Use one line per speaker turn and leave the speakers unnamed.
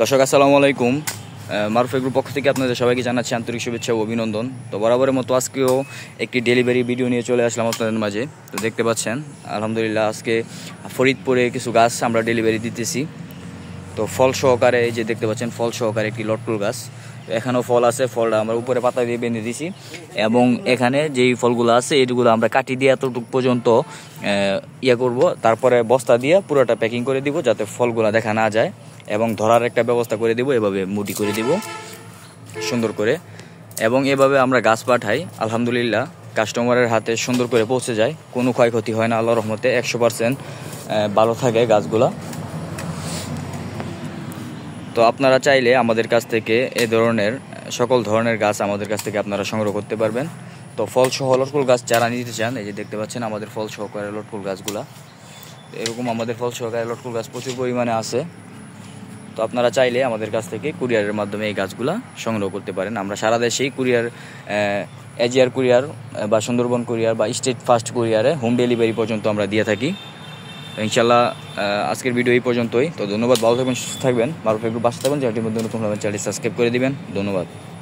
দর্শক আসসালামু আলাইকুম মারুফে গ্রুপ পক্ষ থেকে আপনাদের সবাইকে জানাচ্ছি আন্তরিক শুভেচ্ছা ও অভিনন্দন তো বরাবরের মতো আজকেও একটি ডেলিভারি ভিডিও নিয়ে চলে আসলাম আপনাদের মাঝে তো দেখতে পাচ্ছেন আলহামদুলিল্লাহ আজকে ফরিদপুরে কিছু গাছ আমরা ডেলিভারি দিতেছি তো ফল সহকারে এই যে দেখতে পাচ্ছেন ফল সহকারে একটি লটকুল গাছ এখানেও ফল আছে ফলটা আমরা উপরে পাতা দিয়ে বেঁধে দিছি এবং এখানে যেই ফলগুলো আছে এইগুলো আমরা কাটি দিয়ে এতটুকু পর্যন্ত ইয়ে করব তারপরে বস্তা দিয়ে পুরোটা প্যাকিং করে দিব যাতে ফলগুলো দেখা না যায় এবং ধরার একটা ব্যবস্থা করে দিব এভাবে মুটি করে দিব সুন্দর করে এবং এভাবে আমরা গাছ পাঠাই আলহামদুলিল্লাহ কাস্টমারের হাতে সুন্দর করে পৌঁছে যায় কোনো ক্ষয়ক্ষতি হয় না আল্লাহ রহমতে একশো পার্সেন্ট ভালো থাকে গাছগুলা তো আপনারা চাইলে আমাদের কাছ থেকে এ ধরনের সকল ধরনের গাছ আমাদের কাছ থেকে আপনারা সংগ্রহ করতে পারবেন তো ফলসহ লটকুল গাছ যারা নিতে চান এই যে দেখতে পাচ্ছেন আমাদের ফল সহকারে লটকুল গাছগুলা এরকম আমাদের ফল সহকারে লটকুল গাছ প্রচুর পরিমাণে আছে তো আপনারা চাইলে আমাদের কাছ থেকে কুরিয়ারের মাধ্যমে এই গাছগুলা সংগ্রহ করতে পারেন আমরা সারা দেশেই কুরিয়ার এজিয়ার কুরিয়ার বা সুন্দরবন কুরিয়ার বা স্টেট ফার্স্ট কুরিয়ারে হোম ডেলিভারি পর্যন্ত আমরা দিয়ে থাকি ইনশাল্লাহ আজকের ভিডিও এই পর্যন্তই তো ধন্যবাদ ভালো থাকবেন সুস্থ থাকবেন ভালো একটু বাসা থাকবেন চ্যানেলটির মধ্যে নতুন চ্যানেলটি সাবস্ক্রাইব করে দিবেন ধন্যবাদ